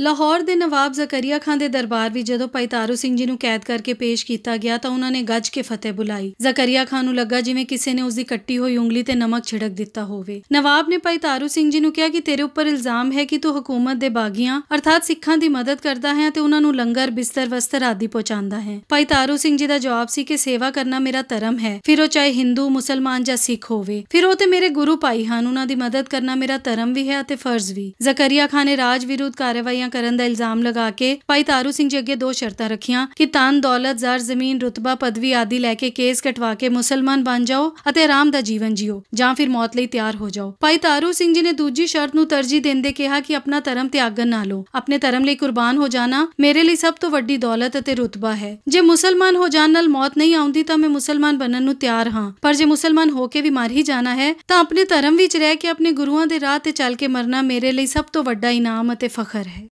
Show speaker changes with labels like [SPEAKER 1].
[SPEAKER 1] ਲਾਹੌਰ ਦੇ ਨਵਾਬ ਜ਼ਕਰੀਆ ਖਾਨ ਦੇ ਦਰਬਾਰ ਵਿੱਚ ਜਦੋਂ ਭਾਈ ਤਾਰੂ ਸਿੰਘ ਜੀ ਨੂੰ ਕੈਦ ਕਰਕੇ ਪੇਸ਼ ਕੀਤਾ ਗਿਆ ਤਾਂ ਉਹਨਾਂ ਨੇ ਗੱਜ ਕੇ ਫਤਿਹ ਬੁਲਾਈ ਜ਼ਕਰੀਆ ਖਾਨ ਨੂੰ ਲੱਗਾ ਜਿਵੇਂ ਕਿਸੇ ਨੇ ਉਸ ਦੀ ਕੱਟੀ ਹੋਈ ਉਂਗਲੀ ਤੇ ਨਮਕ ਛਿੜਕ ਦਿੱਤਾ ਹੋਵੇ ਨਵਾਬ ਨੇ ਭਾਈ ਤਾਰੂ ਸਿੰਘ ਜੀ ਨੂੰ ਕਿਹਾ ਕਿ ਤੇਰੇ ਉੱਪਰ ਇਲਜ਼ਾਮ ਹੈ ਕਿ ਤੂੰ ਹਕੂਮਤ ਦੇ ਬਾਗੀਆਂ ਅਰਥਾਤ ਸਿੱਖਾਂ ਦੀ ਮਦਦ ਕਰਦਾ ਹੈ ਤੇ ਉਹਨਾਂ ਨੂੰ ਲੰਗਰ ਬਿਸਤਰ ਵਸਤਰ ਆਦਿ ਪਹੁੰਚਾਉਂਦਾ ਹੈ ਭਾਈ ਤਾਰੂ ਸਿੰਘ ਜੀ ਦਾ ਜਵਾਬ ਸੀ ਕਿ ਸੇਵਾ ਕਰਨਾ ਮੇਰਾ ਧਰਮ ਹੈ ਫਿਰ ਉਹ ਚਾਹੇ Hindu ਮੁਸਲਮਾਨ ਜਾਂ ਸਿੱਖ ਹੋਵੇ ਫਿਰ ਉਹ ਤੇ ਮੇਰੇ ਗੁਰੂ ਭਾਈ ਹਨ ਉਹਨਾਂ ਦੀ ਮਦਦ ਕਰਨਾ ਮੇਰਾ ਧਰਮ ਵੀ ਹੈ ਅਤੇ ਫਰਜ਼ ਵੀ ਜ਼ਕਰੀਆ ਖਾਨ ਨੇ ਰਾਜ ਵਿਰੋਧ ਕਾਰਵਾਈ ਚੋਰੀਆਂ ਕਰਨ ਦਾ ਇਲਜ਼ਾਮ ਲਗਾ ਕੇ ਭਾਈ ਤਾਰੂ ਸਿੰਘ ਜੀ ਅੱਗੇ ਦੋ ਸ਼ਰਤਾਂ ਰੱਖੀਆਂ ਕਿ ਤਨ ਦੌਲਤ ਜ਼ਰ ਜ਼ਮੀਨ ਰਤਬਾ ਪਦਵੀ ਆਦਿ ਲੈ ਕੇ ਕੇਸ ਕਟਵਾ ਕੇ ਮੁਸਲਮਾਨ ਬਣ ਜਾਓ ਅਤੇ ਆਰਾਮ ਦਾ ਜੀਵਨ ਜੀਓ ਜਾਂ ਫਿਰ ਮੌਤ ਲਈ ਤਿਆਰ ਹੋ ਜਾਓ ਭਾਈ ਤਾਰੂ ਸਿੰਘ ਜੀ ਨੇ ਦੂਜੀ ਸ਼ਰਤ ਨੂੰ ਤਰਜੀਹ ਦਿੰਦੇ ਕਿਹਾ ਕਿ ਆਪਣਾ ਧਰਮ ਤਿਆਗਣ ਨਾ ਲਓ ਆਪਣੇ ਧਰਮ ਲਈ ਕੁਰਬਾਨ ਹੋ ਜਾਣਾ ਮੇਰੇ ਲਈ ਸਭ ਤੋਂ ਵੱਡੀ ਦੌਲਤ ਅਤੇ ਰਤਬਾ ਹੈ ਜੇ ਮੁਸਲਮਾਨ ਹੋ ਜਾਣ ਨਾਲ ਮੌਤ ਨਹੀਂ ਆਉਂਦੀ ਤਾਂ ਮੈਂ ਮੁਸਲਮਾਨ ਬਣਨ ਨੂੰ ਤਿਆਰ ਹਾਂ ਪਰ ਜੇ ਮੁਸਲਮਾਨ ਹੋ ਕੇ ਵੀ ਮਰ ਹੀ ਜਾਣਾ ਹੈ ਤਾਂ ਆਪਣੇ ਧਰਮ ਵਿੱਚ ਰਹਿ ਕੇ ਆਪਣੇ ਗੁਰੂਆਂ ਦੇ ਰਾਹ ਤੇ ਚੱਲ ਕੇ ਮਰਨਾ ਮੇਰੇ ਲਈ ਸਭ ਤੋਂ ਵੱਡਾ ਇਨਾਮ ਅਤੇ ਫਖਰ ਹੈ